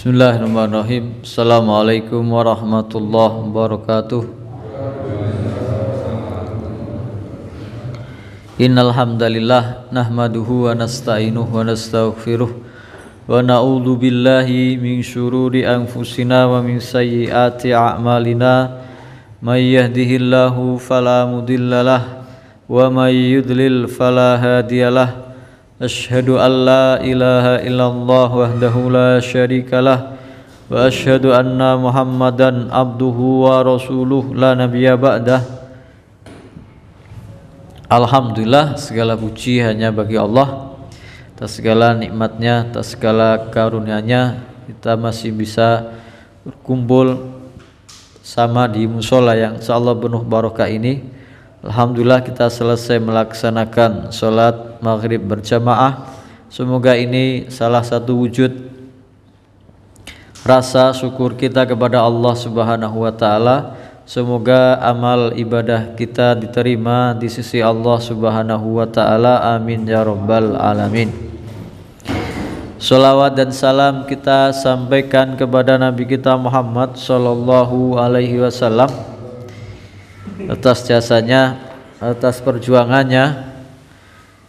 Bismillahirrahmanirrahim Assalamualaikum warahmatullahi wabarakatuh Innalhamdalillah Nahmaduhu wa nasta'inuh wa nasta'ughfiruh Wa na'udhu billahi min syururi anfusina wa min sayyiati a'malina Man yahdihillahu falamudillalah Wa man yudlil falahadiyalah أشهد أن لا إله إلا الله وحده لا شريك له وأشهد أن محمدا عبده ورسوله لا نبي بعده Alhamdulillah segala puji hanya bagi Allah atas segala nikmatnya, atas segala karunia-Nya kita masih bisa berkumpul sama di musola yang insyaallah penuh barokah ini Alhamdulillah kita selesai melaksanakan sholat maghrib berjamaah Semoga ini salah satu wujud rasa syukur kita kepada Allah Subhanahu wa taala. Semoga amal ibadah kita diterima di sisi Allah Subhanahu wa taala. Amin ya rabbal alamin. Salawat dan salam kita sampaikan kepada Nabi kita Muhammad sallallahu alaihi wasallam atas jasanya, atas perjuangannya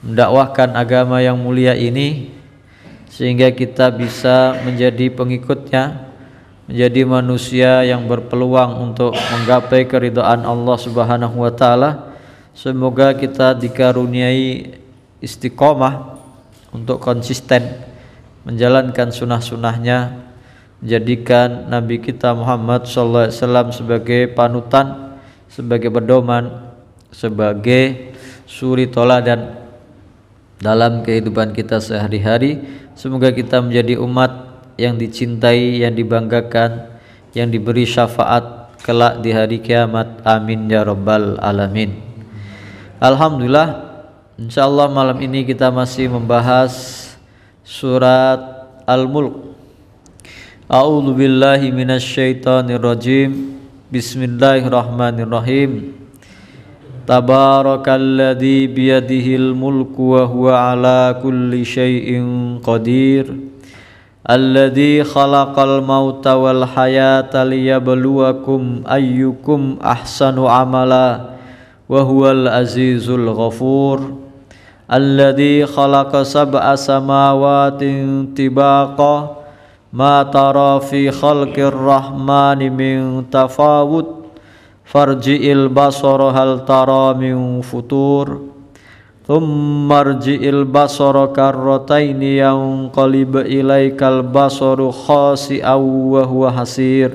mendakwahkan agama yang mulia ini sehingga kita bisa menjadi pengikutnya, menjadi manusia yang berpeluang untuk menggapai keridhaan Allah Subhanahu wa taala. Semoga kita dikaruniai istiqomah untuk konsisten menjalankan sunnah-sunnahnya menjadikan Nabi kita Muhammad SAW sebagai panutan sebagai pedoman sebagai suri dan dalam kehidupan kita sehari-hari semoga kita menjadi umat yang dicintai yang dibanggakan yang diberi syafaat kelak di hari kiamat amin ya rabbal alamin Alhamdulillah insyaallah malam ini kita masih membahas surat Al-Mulk A'udzu billahi minasy syaithanir rajim Bismillahirrahmanirrahim Tabarakalladzi biyadihil mulku wa huwa ala kulli syai'in qadir Alladzi khalaqal mauta wal hayata liyabluwakum ayyukum ahsanu amala wa huwal azizul ghafur Alladzi khalaqa sab'a samawatin tibaqa ma tara fi khalqir rahmani min tafawut farji'il basara hal tara min futur thumma arji'il basara karrataini yanqalib ilaikal basaru khasi'aw wa huwa hasir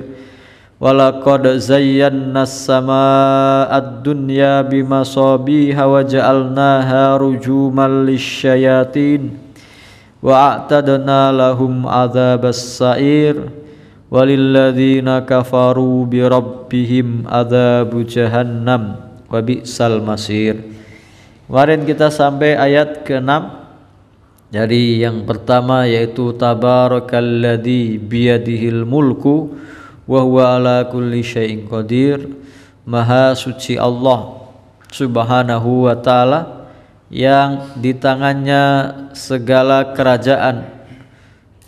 walaqad zayyana samaaa ad-dunya bimasabiha wa ja'alnaha rujuman lisyayatin وأعتدنا لهم عذاب السعير وللذين كفروا بربهم عذاب جهنم وبئس المصير Kemarin kita sampai ayat ke-6 dari yang pertama yaitu tabarakalladzi biyadihil mulku wa huwa ala kulli syai'in qadir maha suci Allah subhanahu wa taala yang di tangannya segala kerajaan,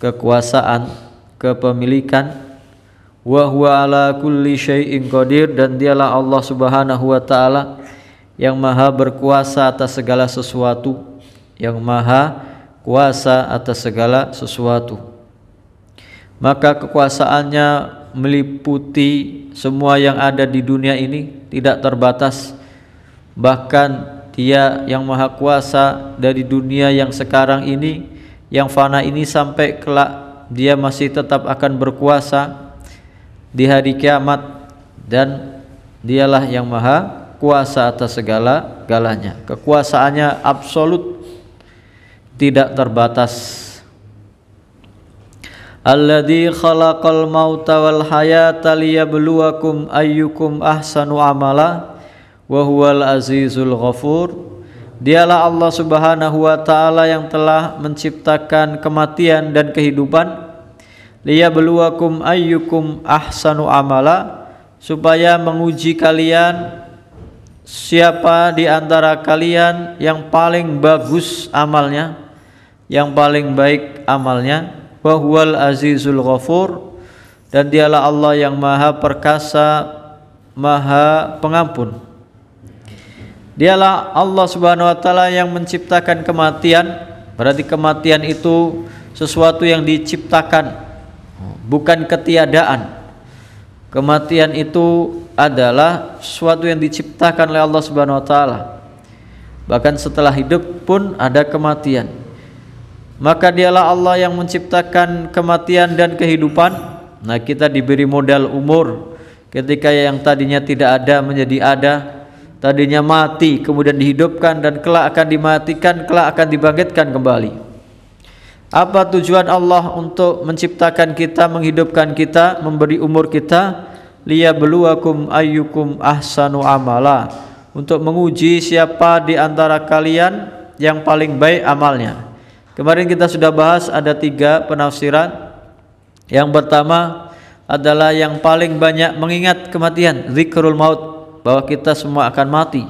kekuasaan, kepemilikan wa huwa ala kulli syai'in qadir dan dialah Allah Subhanahu wa taala yang maha berkuasa atas segala sesuatu, yang maha kuasa atas segala sesuatu. Maka kekuasaannya meliputi semua yang ada di dunia ini tidak terbatas bahkan dia yang maha kuasa dari dunia yang sekarang ini yang fana ini sampai kelak dia masih tetap akan berkuasa di hari kiamat dan dialah yang maha kuasa atas segala galanya. Kekuasaannya absolut tidak terbatas. Alladhi khalaqal mauta wal hayata liyabluwakum ayyukum ahsanu amala wa huwal azizul ghafur Dialah Allah Subhanahu wa taala yang telah menciptakan kematian dan kehidupan liyabluwakum ayyukum ahsanu amala supaya menguji kalian siapa di antara kalian yang paling bagus amalnya yang paling baik amalnya wa huwal azizul ghafur dan dialah Allah yang maha perkasa maha pengampun Dialah Allah Subhanahu wa taala yang menciptakan kematian. Berarti kematian itu sesuatu yang diciptakan bukan ketiadaan. Kematian itu adalah sesuatu yang diciptakan oleh Allah Subhanahu wa taala. Bahkan setelah hidup pun ada kematian. Maka dialah Allah yang menciptakan kematian dan kehidupan. Nah, kita diberi modal umur ketika yang tadinya tidak ada menjadi ada tadinya mati kemudian dihidupkan dan kelak akan dimatikan kelak akan dibangkitkan kembali apa tujuan Allah untuk menciptakan kita menghidupkan kita memberi umur kita liyabluwakum ayyukum ahsanu amala untuk menguji siapa di antara kalian yang paling baik amalnya kemarin kita sudah bahas ada tiga penafsiran yang pertama adalah yang paling banyak mengingat kematian zikrul maut bahwa kita semua akan mati,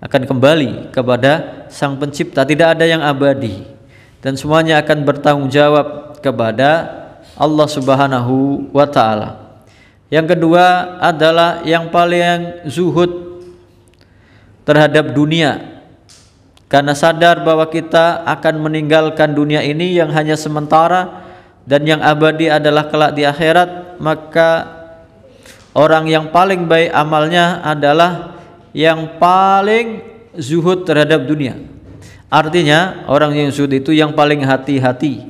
akan kembali kepada Sang Pencipta. Tidak ada yang abadi dan semuanya akan bertanggung jawab kepada Allah Subhanahu wa taala. Yang kedua adalah yang paling zuhud terhadap dunia. Karena sadar bahwa kita akan meninggalkan dunia ini yang hanya sementara dan yang abadi adalah kelak di akhirat, maka Orang yang paling baik amalnya adalah yang paling zuhud terhadap dunia. Artinya orang yang zuhud itu yang paling hati-hati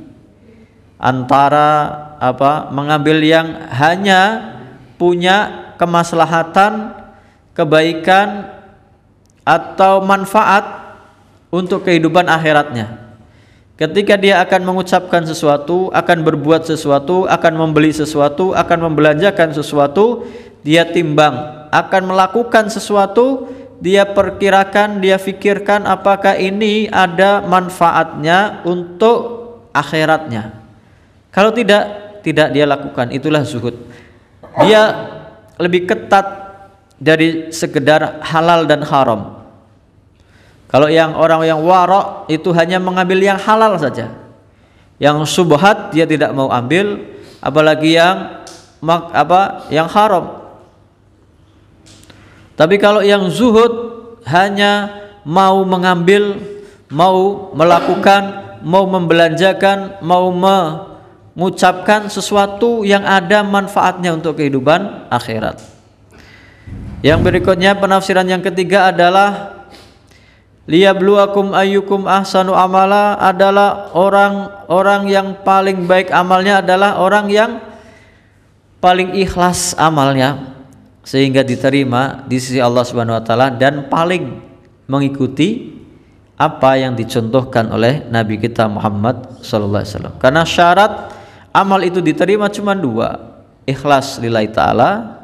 antara apa mengambil yang hanya punya kemaslahatan, kebaikan atau manfaat untuk kehidupan akhiratnya Ketika dia akan mengucapkan sesuatu, akan berbuat sesuatu, akan membeli sesuatu, akan membelanjakan sesuatu, dia timbang, akan melakukan sesuatu, dia perkirakan, dia fikirkan apakah ini ada manfaatnya untuk akhiratnya. Kalau tidak, tidak dia lakukan. Itulah zuhud. Dia lebih ketat dari sekedar halal dan haram kalau yang orang yang warok itu hanya mengambil yang halal saja. Yang subhat dia tidak mau ambil, apalagi yang mak, apa yang haram. Tapi kalau yang zuhud hanya mau mengambil, mau melakukan, mau membelanjakan, mau mengucapkan sesuatu yang ada manfaatnya untuk kehidupan akhirat. Yang berikutnya penafsiran yang ketiga adalah liyabluwakum ayyukum ahsanu amala adalah orang-orang yang paling baik amalnya adalah orang yang paling ikhlas amalnya sehingga diterima di sisi Allah Subhanahu wa taala dan paling mengikuti apa yang dicontohkan oleh Nabi kita Muhammad sallallahu alaihi wasallam. Karena syarat amal itu diterima cuma dua, ikhlas lillahi taala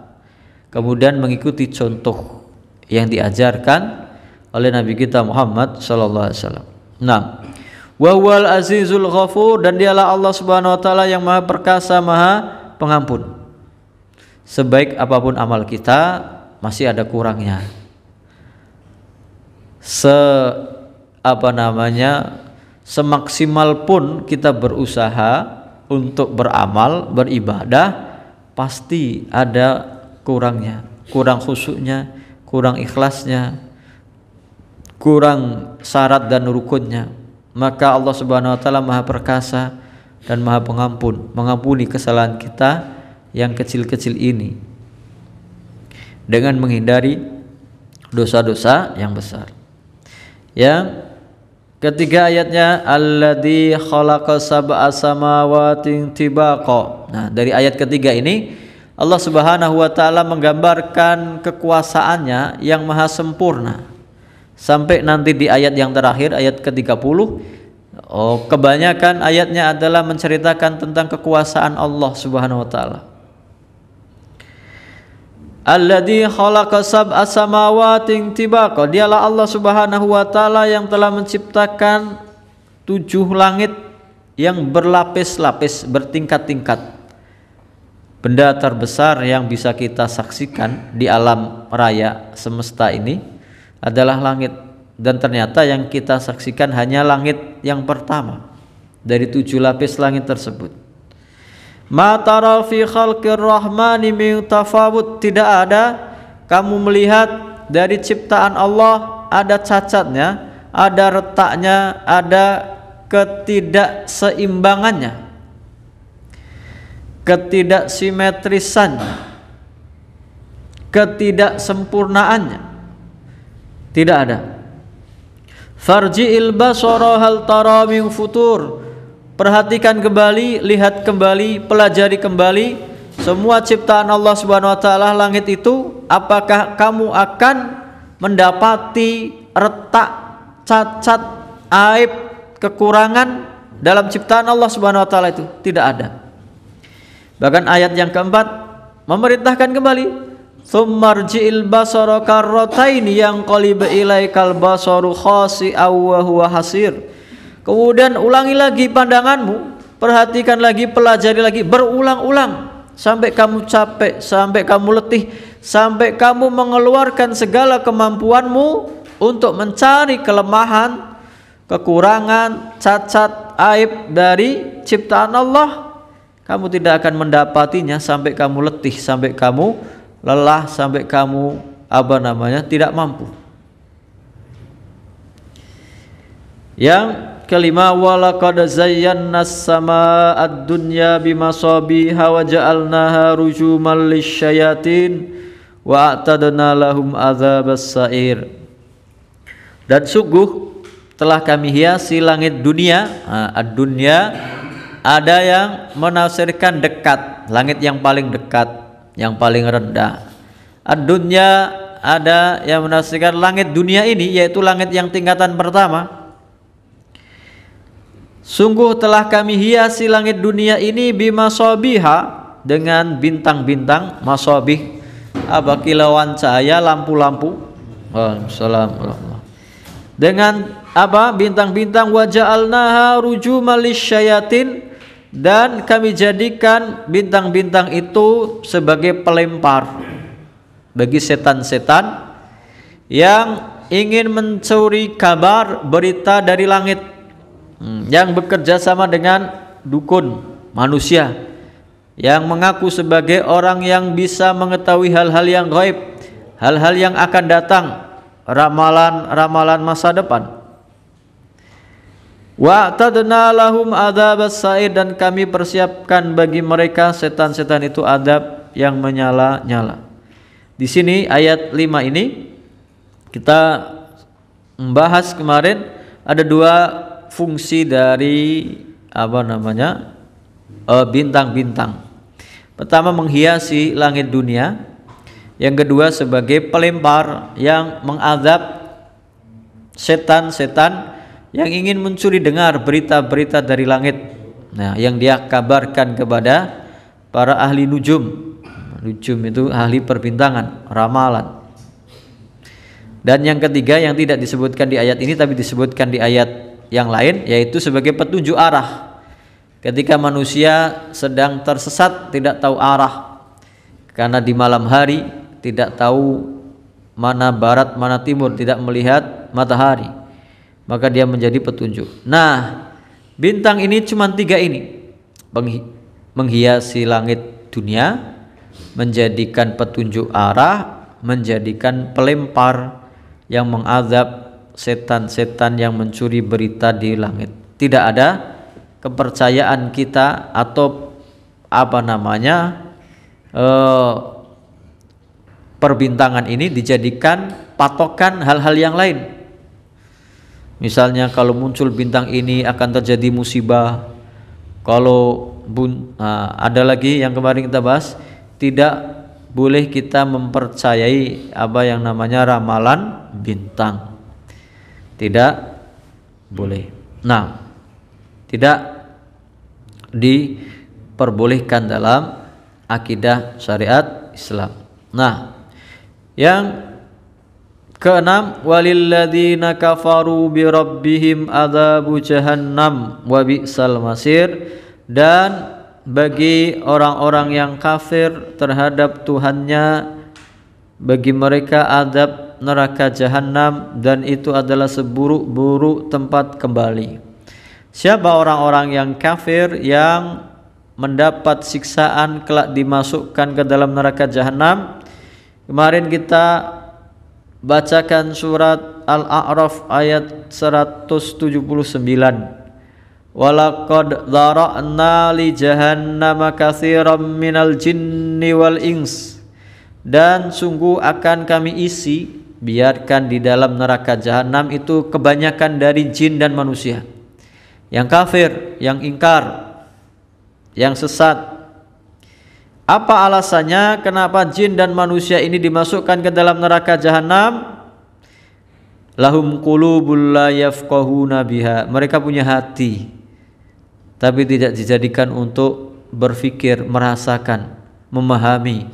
kemudian mengikuti contoh yang diajarkan oleh Nabi kita Muhammad sallallahu alaihi wasallam. Nah, wa azizul ghafur dan dialah Allah Subhanahu wa taala yang maha perkasa, maha pengampun. Sebaik apapun amal kita masih ada kurangnya. Se apa namanya? Semaksimal pun kita berusaha untuk beramal, beribadah pasti ada kurangnya, kurang khusyuknya, kurang ikhlasnya, kurang syarat dan rukunnya maka Allah Subhanahu wa taala Maha perkasa dan Maha pengampun mengampuni kesalahan kita yang kecil-kecil ini dengan menghindari dosa-dosa yang besar yang ketiga ayatnya alladzi khalaqa sab'a samawati tibaqa nah dari ayat ketiga ini Allah Subhanahu wa taala menggambarkan kekuasaannya yang maha sempurna sampai nanti di ayat yang terakhir ayat ke-30 oh kebanyakan ayatnya adalah menceritakan tentang kekuasaan Allah Subhanahu wa taala Alladzi khalaqa sab'a samawatin tibaqa dialah Allah Subhanahu wa taala yang telah menciptakan tujuh langit yang berlapis-lapis bertingkat-tingkat benda terbesar yang bisa kita saksikan di alam raya semesta ini adalah langit dan ternyata yang kita saksikan hanya langit yang pertama dari tujuh lapis langit tersebut. Ma min tafawut tidak ada kamu melihat dari ciptaan Allah ada cacatnya, ada retaknya, ada ketidakseimbangannya. Ketidaksimetrisannya. Ketidaksempurnaannya. Tidak ada. Farji'il basara hal tara min futur. Perhatikan kembali, lihat kembali, pelajari kembali semua ciptaan Allah Subhanahu wa taala langit itu apakah kamu akan mendapati retak, cacat, aib, kekurangan dalam ciptaan Allah Subhanahu wa taala itu? Tidak ada. Bahkan ayat yang keempat memerintahkan kembali Thummarji'il basara karratain yang qalib ilaikal basaru khasi'aw wa hasir. Kemudian ulangi lagi pandanganmu, perhatikan lagi, pelajari lagi, berulang-ulang sampai kamu capek, sampai kamu letih, sampai kamu mengeluarkan segala kemampuanmu untuk mencari kelemahan, kekurangan, cacat, aib dari ciptaan Allah. Kamu tidak akan mendapatinya sampai kamu letih, sampai kamu lelah sampai kamu apa namanya tidak mampu. Yang kelima walaqad zayyana as-samaa'a ad-dunya bimasabiha wa ja'alnaha rujuman lisyayatin wa a'tadna lahum adzabas sa'ir. Dan sungguh telah kami hiasi langit dunia, ad-dunya ada yang menafsirkan dekat, langit yang paling dekat yang paling rendah. Adunya ada yang menafsirkan langit dunia ini yaitu langit yang tingkatan pertama. Sungguh telah kami hiasi langit dunia ini bima sobiha dengan bintang-bintang masobih apa kilauan cahaya lampu-lampu. Waalaikumsalam. Dengan apa bintang-bintang wajah alnaha rujumalis syayatin dan kami jadikan bintang-bintang itu sebagai pelempar bagi setan-setan yang ingin mencuri kabar berita dari langit hmm, yang bekerja sama dengan dukun manusia yang mengaku sebagai orang yang bisa mengetahui hal-hal yang gaib, hal-hal yang akan datang, ramalan-ramalan masa depan. Wa tadna lahum adab sair dan kami persiapkan bagi mereka setan-setan itu adab yang menyala-nyala. Di sini ayat 5 ini kita membahas kemarin ada dua fungsi dari apa namanya? Eh, bintang-bintang. Pertama menghiasi langit dunia, yang kedua sebagai pelempar yang mengadab setan-setan yang ingin mencuri dengar berita-berita dari langit. Nah, yang dia kabarkan kepada para ahli nujum. Nujum itu ahli perbintangan, ramalan. Dan yang ketiga yang tidak disebutkan di ayat ini tapi disebutkan di ayat yang lain yaitu sebagai petunjuk arah. Ketika manusia sedang tersesat tidak tahu arah karena di malam hari tidak tahu mana barat mana timur tidak melihat matahari maka dia menjadi petunjuk. Nah, bintang ini cuma tiga ini, menghiasi langit dunia, menjadikan petunjuk arah, menjadikan pelempar yang mengazab setan-setan yang mencuri berita di langit. Tidak ada kepercayaan kita atau apa namanya eh, perbintangan ini dijadikan patokan hal-hal yang lain Misalnya kalau muncul bintang ini akan terjadi musibah. Kalau bun, nah, ada lagi yang kemarin kita bahas, tidak boleh kita mempercayai apa yang namanya ramalan bintang. Tidak boleh. Nah, tidak diperbolehkan dalam akidah syariat Islam. Nah, yang Keenam walilladina kafaru bi rabbihim adzabu jahannam wa bi'sal masir dan bagi orang-orang yang kafir terhadap Tuhannya bagi mereka adab neraka jahanam dan itu adalah seburuk-buruk tempat kembali. Siapa orang-orang yang kafir yang mendapat siksaan kelak dimasukkan ke dalam neraka jahanam? Kemarin kita bacakan surat Al-A'raf ayat 179 Walaqad dhara'na li jahannama katsiran minal jinni wal ings dan sungguh akan kami isi biarkan di dalam neraka jahanam itu kebanyakan dari jin dan manusia yang kafir, yang ingkar, yang sesat, apa alasannya kenapa jin dan manusia ini dimasukkan ke dalam neraka jahanam? Lahum qulubul la yafqahuna biha. Mereka punya hati tapi tidak dijadikan untuk berpikir, merasakan, memahami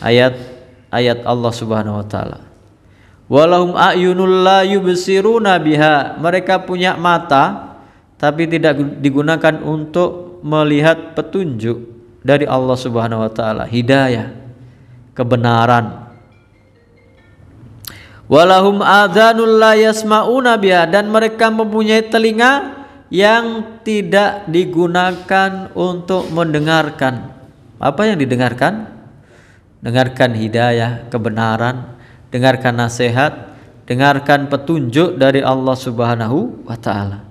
ayat ayat Allah Subhanahu wa taala. Walahum ayunul la yubsiruna biha. Mereka punya mata tapi tidak digunakan untuk melihat petunjuk dari Allah Subhanahu wa taala, hidayah, kebenaran. Walahum adzanul la yasmauna biha dan mereka mempunyai telinga yang tidak digunakan untuk mendengarkan. Apa yang didengarkan? Dengarkan hidayah, kebenaran, dengarkan nasihat, dengarkan petunjuk dari Allah Subhanahu wa taala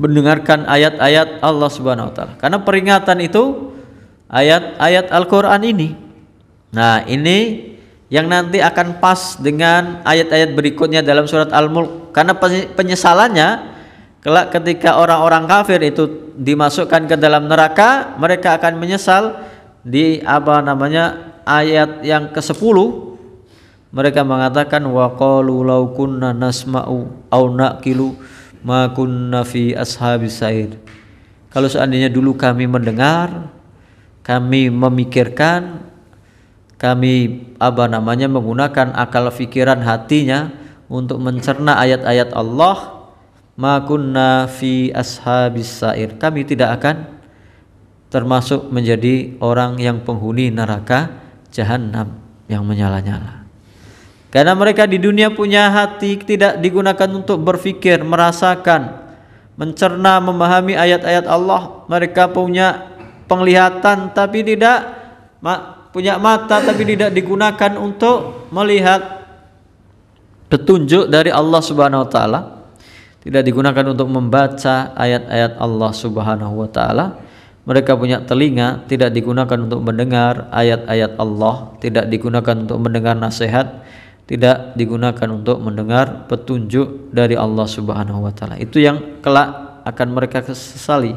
mendengarkan ayat-ayat Allah Subhanahu wa taala. Karena peringatan itu ayat-ayat Al-Qur'an ini. Nah, ini yang nanti akan pas dengan ayat-ayat berikutnya dalam surat Al-Mulk. Karena penyesalannya kelak ketika orang-orang kafir itu dimasukkan ke dalam neraka, mereka akan menyesal di apa namanya? ayat yang ke-10 mereka mengatakan waqalu law kunna nasma'u au naqilu ma kunna fi sa'ir. Kalau seandainya dulu kami mendengar, kami memikirkan, kami apa namanya menggunakan akal fikiran hatinya untuk mencerna ayat-ayat Allah, ma kunna fi sa'ir. Kami tidak akan termasuk menjadi orang yang penghuni neraka jahanam yang menyala-nyala. Karena mereka di dunia punya hati tidak digunakan untuk berfikir, merasakan, mencerna, memahami ayat-ayat Allah. Mereka punya penglihatan tapi tidak punya mata tapi tidak digunakan untuk melihat petunjuk dari Allah Subhanahu wa taala. Tidak digunakan untuk membaca ayat-ayat Allah Subhanahu wa taala. Mereka punya telinga tidak digunakan untuk mendengar ayat-ayat Allah, tidak digunakan untuk mendengar nasihat, tidak digunakan untuk mendengar petunjuk dari Allah Subhanahu wa taala. Itu yang kelak akan mereka sesali.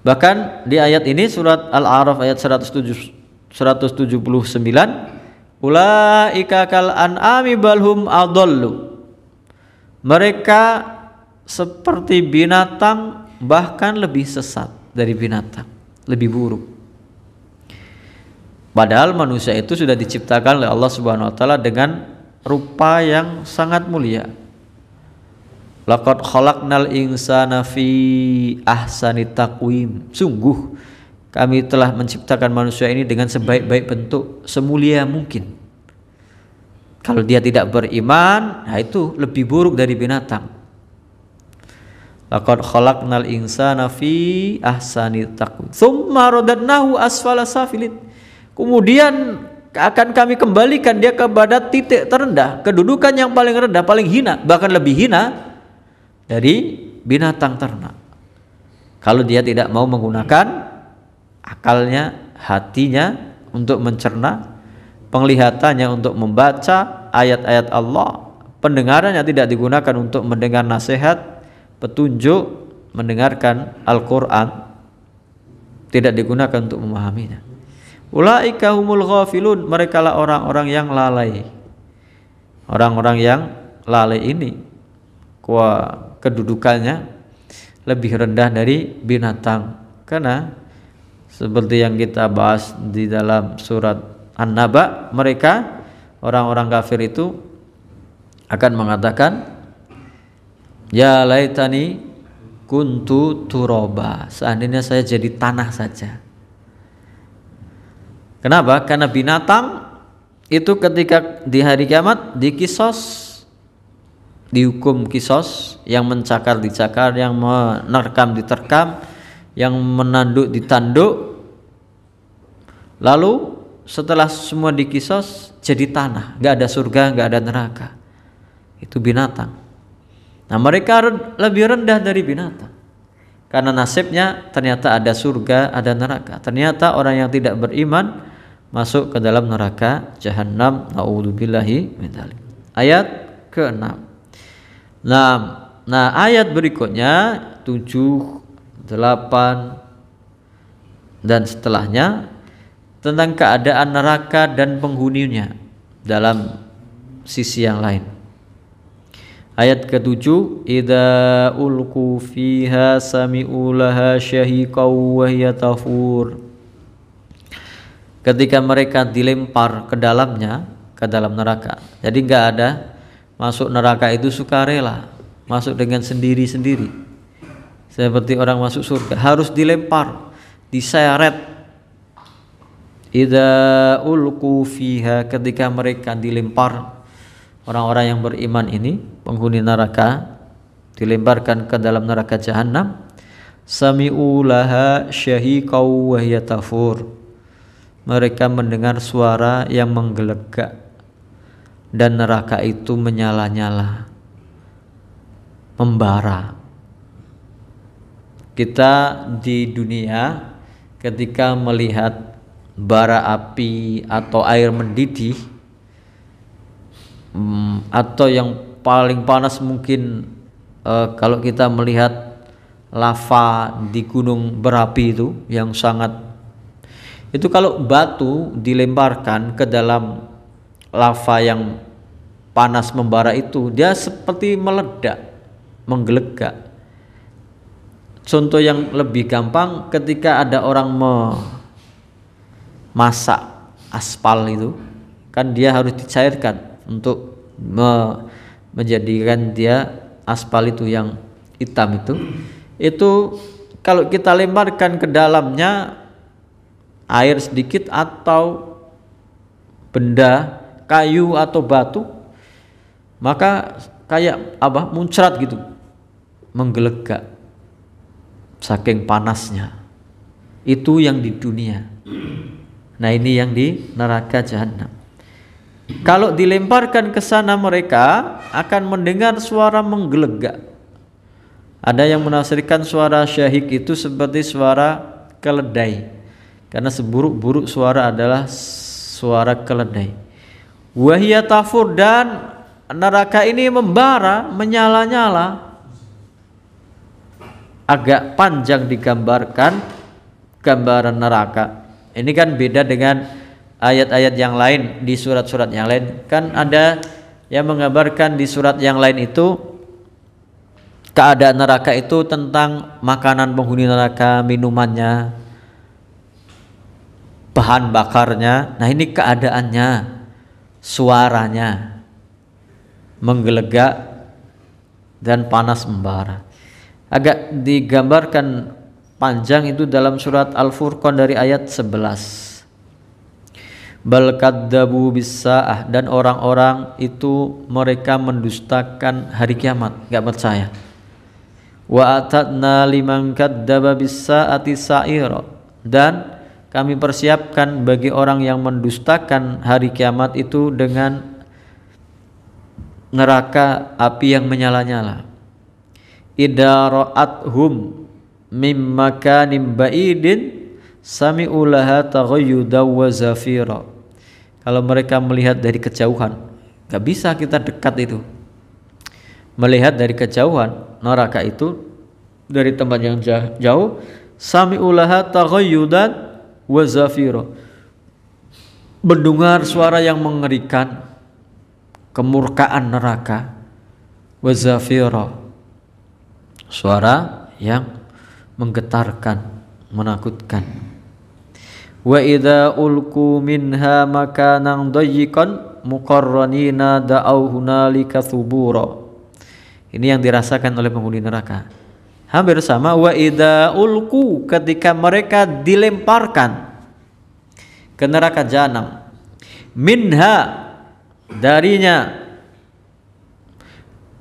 Bahkan di ayat ini surat Al-A'raf ayat 179 Ulaika kal an'ami balhum adallu. Mereka seperti binatang bahkan lebih sesat dari binatang, lebih buruk. Padahal manusia itu sudah diciptakan oleh Allah Subhanahu wa taala dengan rupa yang sangat mulia. Laqad khalaqnal insana fi ahsani taqwim. Sungguh kami telah menciptakan manusia ini dengan sebaik-baik bentuk, semulia mungkin. Kalau dia tidak beriman, nah itu lebih buruk dari binatang. Laqad khalaqnal insana fi ahsani taqwim. Tsumma radadnahu asfala safilin Kemudian akan kami kembalikan dia kepada titik terendah, kedudukan yang paling rendah, paling hina, bahkan lebih hina dari binatang ternak. Kalau dia tidak mau menggunakan akalnya, hatinya untuk mencerna, penglihatannya untuk membaca ayat-ayat Allah, pendengarannya tidak digunakan untuk mendengar nasihat, petunjuk, mendengarkan Al-Qur'an, tidak digunakan untuk memahaminya. Ulaika humul ghafilun, lah orang-orang yang lalai. Orang-orang yang lalai ini kuah kedudukannya lebih rendah dari binatang. Karena seperti yang kita bahas di dalam surat An-Naba, mereka orang-orang kafir itu akan mengatakan ya laitani kuntu turoba seandainya saya jadi tanah saja Kenapa? Karena binatang itu ketika di hari kiamat dikisos dihukum kisos yang mencakar dicakar yang menerkam diterkam yang menanduk ditanduk lalu setelah semua dikisos jadi tanah nggak ada surga nggak ada neraka itu binatang nah mereka lebih rendah dari binatang karena nasibnya ternyata ada surga ada neraka ternyata orang yang tidak beriman masuk ke dalam neraka jahanam naudzubillahi minzalik Ayat ke-6. Nah, nah ayat berikutnya 7, 8 dan setelahnya tentang keadaan neraka dan penghuninya dalam sisi yang lain. Ayat ke-7 Idza ulqu fiha sami'u laha syahiqaw wa hiya tafur ketika mereka dilempar ke dalamnya ke dalam neraka jadi nggak ada masuk neraka itu sukarela masuk dengan sendiri-sendiri seperti orang masuk surga harus dilempar diseret Ida ulku fiha ketika mereka dilempar orang-orang yang beriman ini penghuni neraka dilemparkan ke dalam neraka jahanam sami'u laha syahiqaw wa mereka mendengar suara yang menggelegak dan neraka itu menyala-nyala membara kita di dunia ketika melihat bara api atau air mendidih mm, atau yang paling panas mungkin eh, kalau kita melihat lava di gunung berapi itu yang sangat itu kalau batu dilemparkan ke dalam lava yang panas membara itu dia seperti meledak menggelegak contoh yang lebih gampang ketika ada orang memasak aspal itu kan dia harus dicairkan untuk me menjadikan dia aspal itu yang hitam itu itu kalau kita lemparkan ke dalamnya air sedikit atau benda kayu atau batu maka kayak apa muncrat gitu menggelegak saking panasnya itu yang di dunia nah ini yang di neraka jahanam kalau dilemparkan ke sana mereka akan mendengar suara menggelegak ada yang menafsirkan suara syahik itu seperti suara keledai karena seburuk-buruk suara adalah suara keledai. Wahia tafur dan neraka ini membara, menyala-nyala. Agak panjang digambarkan gambaran neraka. Ini kan beda dengan ayat-ayat yang lain di surat-surat yang lain. Kan ada yang menggambarkan di surat yang lain itu keadaan neraka itu tentang makanan penghuni neraka, minumannya, bahan bakarnya. Nah, ini keadaannya, suaranya menggelegak dan panas membara. Agak digambarkan panjang itu dalam surat Al-Furqan dari ayat 11. Balkadabu dabu bisaah dan orang-orang itu mereka mendustakan hari kiamat, nggak percaya. Wa atatna liman bisaati sa'ira dan kami persiapkan bagi orang yang mendustakan hari kiamat itu dengan neraka api yang menyala-nyala. Idza ra'athum mim makanim ba'idin sami'u laha taghayyuda wa zafira. Kalau mereka melihat dari kejauhan, gak bisa kita dekat itu. Melihat dari kejauhan neraka itu dari tempat yang jauh, sami'u laha taghayyudan wa zafira mendengar suara yang mengerikan kemurkaan neraka wa zafira suara yang menggetarkan menakutkan wa idza ulqu minha makanan dayyikan muqarranina da'au hunalika subura ini yang dirasakan oleh penghuni neraka hampir sama wa ida ulku ketika mereka dilemparkan ke neraka jahanam minha darinya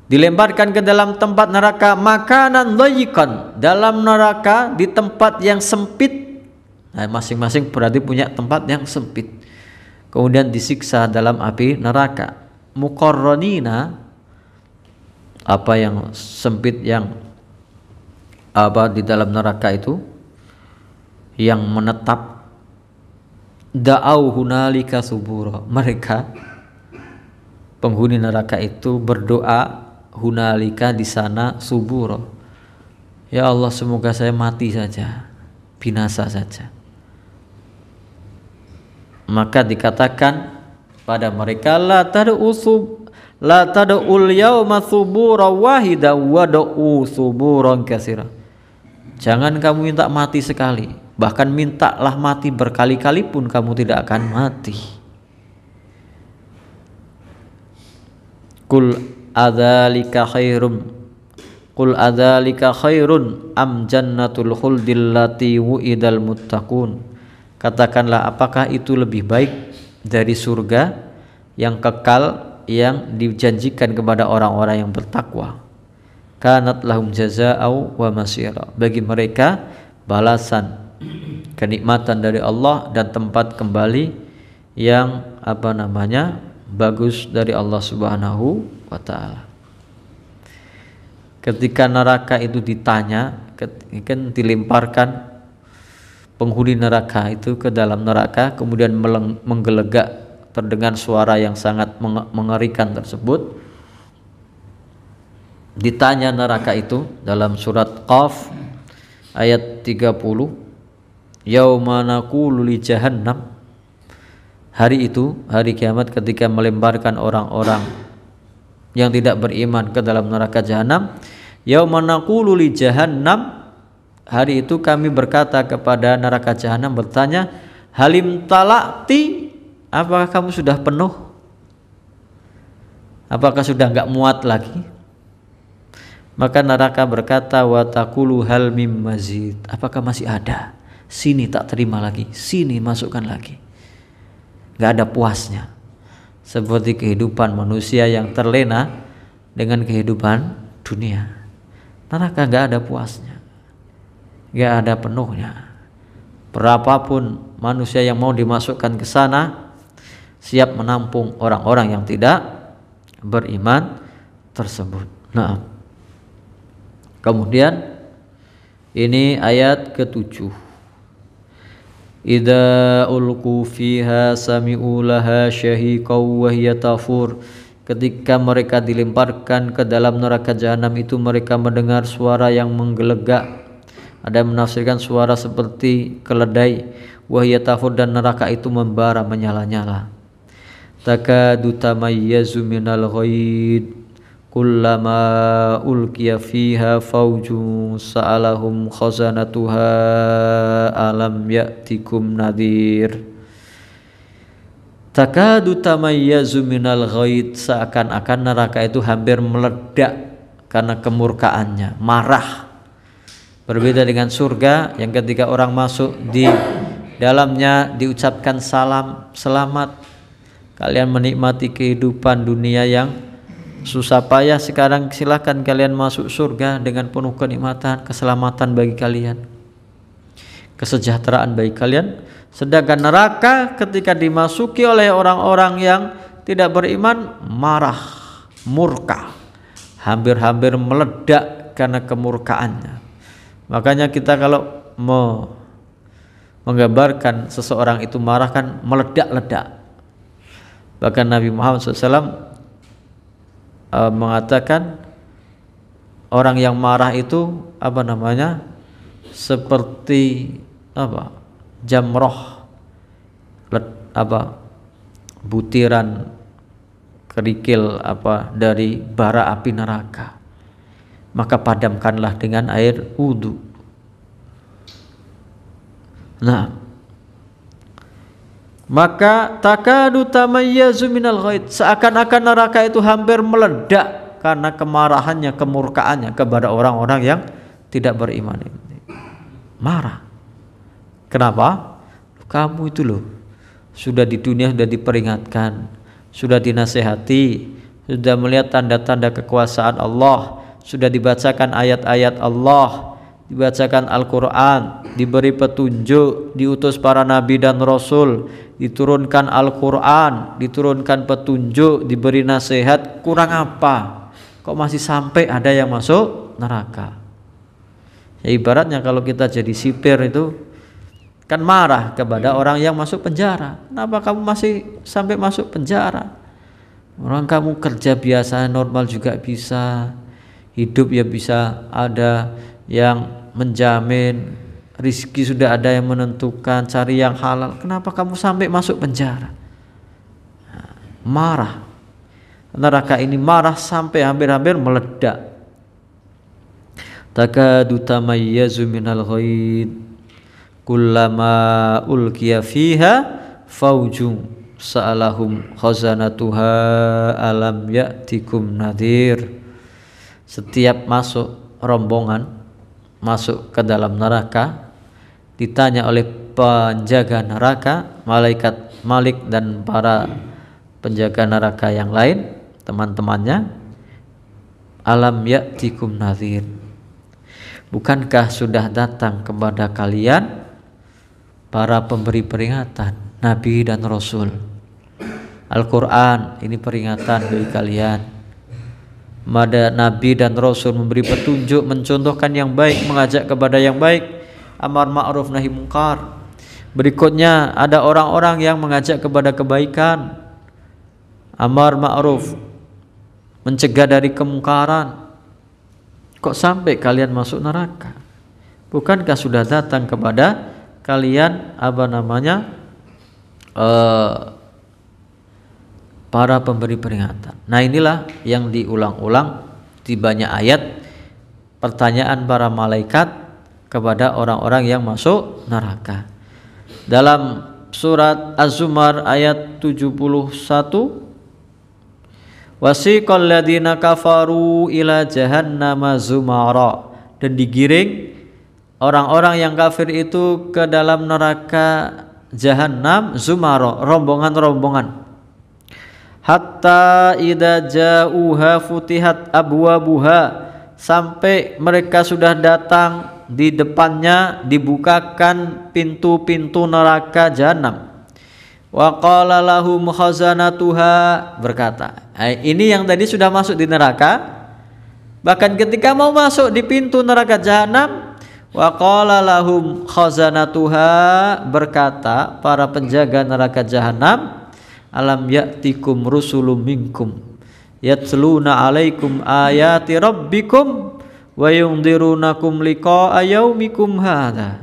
dilemparkan ke dalam tempat neraka makanan layikan dalam neraka di tempat yang sempit masing nah, masing-masing berarti punya tempat yang sempit kemudian disiksa dalam api neraka mukorronina apa yang sempit yang apa di dalam neraka itu yang menetap da'au hunalika subura mereka penghuni neraka itu berdoa hunalika di sana subura ya Allah semoga saya mati saja binasa saja maka dikatakan pada mereka la tad'usub la tad'ul yauma subura wahida wad'u suburan katsira Jangan kamu minta mati sekali, bahkan mintalah mati berkali-kali pun kamu tidak akan mati. Kul adzalika khairum Qul adzalika khairun am jannatul khuldillati wu'idal muttaqun. Katakanlah apakah itu lebih baik dari surga yang kekal yang dijanjikan kepada orang-orang yang bertakwa kanat lahum jazaa'u wa masyira. Bagi mereka balasan kenikmatan dari Allah dan tempat kembali yang apa namanya bagus dari Allah Subhanahu wa taala. Ketika neraka itu ditanya, kan dilemparkan penghuni neraka itu ke dalam neraka kemudian menggelegak terdengar suara yang sangat mengerikan tersebut ditanya neraka itu dalam surat Qaf ayat 30 yauma naqulu li jahannam hari itu hari kiamat ketika melemparkan orang-orang yang tidak beriman ke dalam neraka jahanam yauma naqulu li jahannam hari itu kami berkata kepada neraka jahanam bertanya halim talakti apakah kamu sudah penuh apakah sudah enggak muat lagi maka neraka berkata watakulu hal mim mazid. Apakah masih ada? Sini tak terima lagi, sini masukkan lagi. Gak ada puasnya. Seperti kehidupan manusia yang terlena dengan kehidupan dunia. Neraka gak ada puasnya. Gak ada penuhnya. Berapapun manusia yang mau dimasukkan ke sana siap menampung orang-orang yang tidak beriman tersebut. Nah, Kemudian ini ayat ketujuh. Ida ulku fiha sami'u laha syahiqaw wa Ketika mereka dilemparkan ke dalam neraka jahanam itu mereka mendengar suara yang menggelegak. Ada yang menafsirkan suara seperti keledai. Wahya tafur dan neraka itu membara menyala-nyala. Takadu tamayyazu minal ghaid kullama ulqiya fiha faujun sa'alahum khazanatuha alam ya'tikum nadir takadu tamayyazu minal ghaid seakan-akan neraka itu hampir meledak karena kemurkaannya marah berbeda dengan surga yang ketika orang masuk di dalamnya diucapkan salam selamat kalian menikmati kehidupan dunia yang susah payah sekarang silahkan kalian masuk surga dengan penuh kenikmatan keselamatan bagi kalian kesejahteraan bagi kalian sedangkan neraka ketika dimasuki oleh orang-orang yang tidak beriman marah murka hampir-hampir meledak karena kemurkaannya makanya kita kalau me menggambarkan seseorang itu marah kan meledak-ledak bahkan Nabi Muhammad SAW uh, mengatakan orang yang marah itu apa namanya seperti apa jamroh let, apa butiran kerikil apa dari bara api neraka maka padamkanlah dengan air wudhu nah maka takadu tamayyazu minal ghaid seakan-akan neraka itu hampir meledak karena kemarahannya kemurkaannya kepada orang-orang yang tidak beriman marah kenapa kamu itu loh sudah di dunia sudah diperingatkan sudah dinasehati sudah melihat tanda-tanda kekuasaan Allah sudah dibacakan ayat-ayat Allah dibacakan Al-Quran, diberi petunjuk, diutus para nabi dan rasul, diturunkan Al-Quran, diturunkan petunjuk, diberi nasihat, kurang apa? Kok masih sampai ada yang masuk neraka? Ya ibaratnya kalau kita jadi sipir itu kan marah kepada orang yang masuk penjara. Kenapa kamu masih sampai masuk penjara? Orang kamu kerja biasa normal juga bisa, hidup ya bisa ada yang menjamin rizki sudah ada yang menentukan cari yang halal kenapa kamu sampai masuk penjara marah neraka ini marah sampai hampir-hampir meledak takadu tamayyazu minal ghaid kullama ulqiya fiha faujum sa'alahum khazanatuha alam ya'tikum nadir setiap masuk rombongan masuk ke dalam neraka ditanya oleh penjaga neraka malaikat Malik dan para penjaga neraka yang lain teman-temannya alam ya'tikum nazir bukankah sudah datang kepada kalian para pemberi peringatan nabi dan rasul Al-Qur'an ini peringatan bagi kalian Mada Nabi dan Rasul memberi petunjuk, mencontohkan yang baik, mengajak kepada yang baik, amar ma'ruf nahi mungkar. Berikutnya ada orang-orang yang mengajak kepada kebaikan, amar ma'ruf, mencegah dari kemungkaran. Kok sampai kalian masuk neraka? Bukankah sudah datang kepada kalian apa namanya? Uh, para pemberi peringatan. Nah, inilah yang diulang-ulang di banyak ayat pertanyaan para malaikat kepada orang-orang yang masuk neraka. Dalam surat Az-Zumar ayat 71 Wasiqal ladina kafaru ila jahannama zumara dan digiring orang-orang yang kafir itu ke dalam neraka jahanam zumara rombongan-rombongan hatta idza ja'uha futihat abwabuha sampai mereka sudah datang di depannya dibukakan pintu-pintu neraka jahanam wa qala lahum khazanatuha berkata ini yang tadi sudah masuk di neraka bahkan ketika mau masuk di pintu neraka jahanam wa qala lahum khazanatuha berkata para penjaga neraka jahanam alam ya'tikum rusulum minkum yatsluna alaikum ayati rabbikum wa yundirunakum liqa'a yaumikum hadha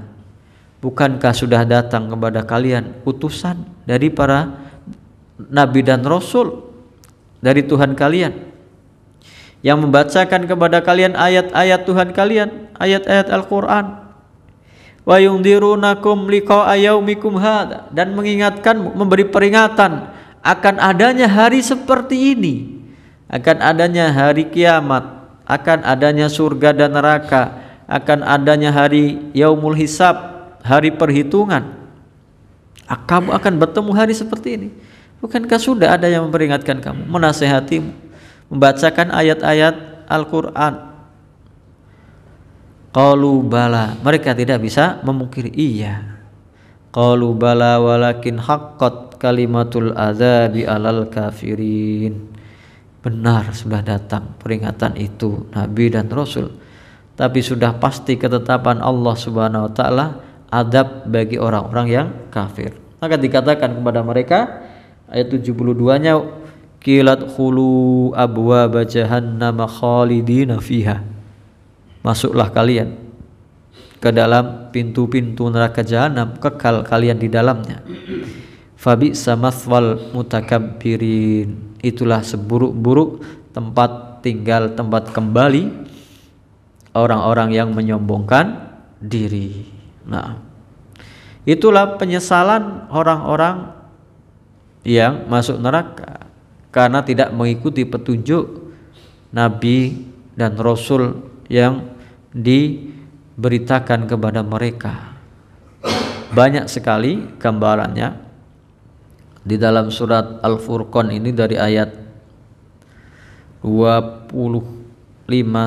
bukankah sudah datang kepada kalian utusan dari para nabi dan rasul dari Tuhan kalian yang membacakan kepada kalian ayat-ayat Tuhan kalian ayat-ayat Al-Qur'an wa yundirunakum liqa'a yaumikum hadha dan mengingatkan memberi peringatan akan adanya hari seperti ini, akan adanya hari kiamat, akan adanya surga dan neraka, akan adanya hari yaumul hisab, hari perhitungan. Ah, kamu akan bertemu hari seperti ini. Bukankah sudah ada yang memperingatkan kamu, menasehatimu, membacakan ayat-ayat Al-Qur'an? Qalu bala. Mereka tidak bisa memungkiri iya. Qalu bala walakin haqqat kalimatul azabi alal kafirin benar sudah datang peringatan itu nabi dan rasul tapi sudah pasti ketetapan Allah Subhanahu wa taala adab bagi orang-orang yang kafir maka dikatakan kepada mereka ayat 72-nya kilat khulu abwa jahannam khalidina fiha masuklah kalian ke dalam pintu-pintu neraka jahanam kekal kalian di dalamnya Fabi samathwal mutakabbirin. Itulah seburuk-buruk tempat tinggal, tempat kembali orang-orang yang menyombongkan diri. Nah, itulah penyesalan orang-orang yang masuk neraka karena tidak mengikuti petunjuk nabi dan rasul yang diberitakan kepada mereka. Banyak sekali gambarannya di dalam surat Al-Furqan ini dari ayat 25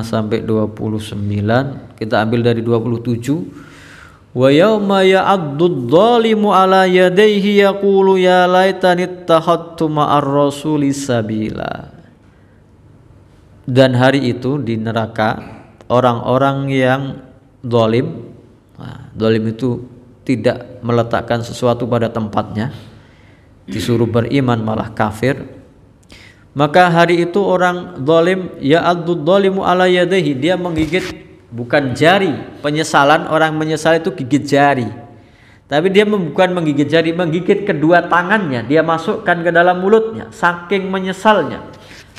sampai 29 kita ambil dari 27 wa yauma ya'addu dhalimu ala yadayhi yaqulu ya laitani ittakhadtu ma'ar rasuli sabila dan hari itu di neraka orang-orang yang dolim nah, dolim itu tidak meletakkan sesuatu pada tempatnya disuruh beriman malah kafir maka hari itu orang dolim ya adud dolimu ala yadehi dia menggigit bukan jari penyesalan orang menyesal itu gigit jari tapi dia bukan menggigit jari menggigit kedua tangannya dia masukkan ke dalam mulutnya saking menyesalnya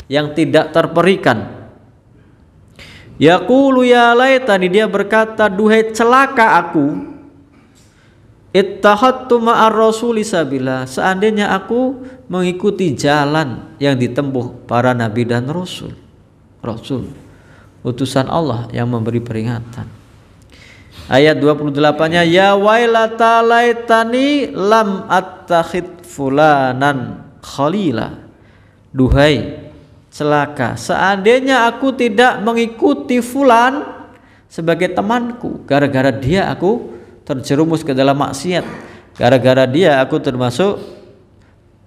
yang tidak terperikan Yaqulu ya laitani dia berkata duhai celaka aku Ittahattu ma'ar rasuli sabila. Seandainya aku mengikuti jalan yang ditempuh para nabi dan rasul. Rasul utusan Allah yang memberi peringatan. Ayat 28-nya ya wailata laitani lam attakhid fulanan khalila. Duhai celaka seandainya aku tidak mengikuti fulan sebagai temanku gara-gara dia aku terjerumus ke dalam maksiat gara-gara dia aku termasuk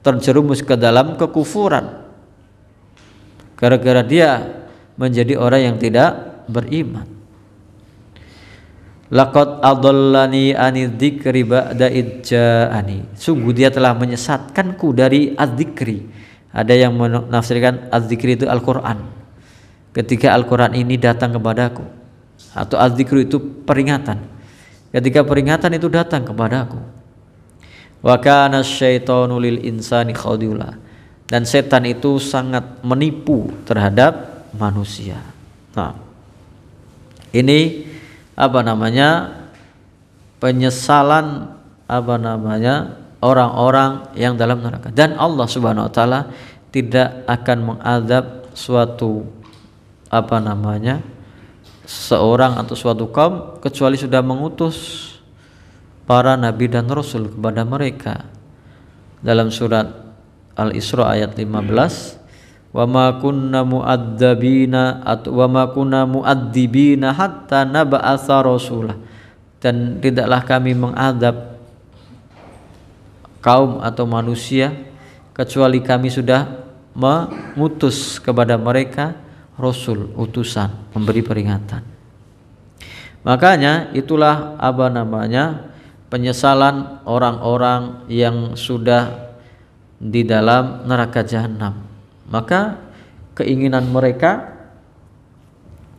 terjerumus ke dalam kekufuran gara-gara dia menjadi orang yang tidak beriman Laqad adallani anidzikri ba'da idja'ani. Sungguh dia telah menyesatkanku dari adzikri. Ada yang menafsirkan adzikri itu Al-Qur'an. Ketika Al-Qur'an ini datang kepadaku atau adzikri itu peringatan ketika peringatan itu datang kepadaku. Wa kana syaitanu lil Dan setan itu sangat menipu terhadap manusia. Nah, ini apa namanya? penyesalan apa namanya? orang-orang yang dalam neraka. Dan Allah Subhanahu wa taala tidak akan mengadab suatu apa namanya? seorang atau suatu kaum kecuali sudah mengutus para nabi dan rasul kepada mereka. Dalam surat Al-Isra ayat 15, "Wa ma kunna mu'adzabina atau wa ma kunna mu'adzibina hatta nab'atsa rasulah." Dan tidaklah kami mengadab kaum atau manusia kecuali kami sudah mengutus kepada mereka rasul utusan memberi peringatan makanya itulah apa namanya penyesalan orang-orang yang sudah di dalam neraka jahanam maka keinginan mereka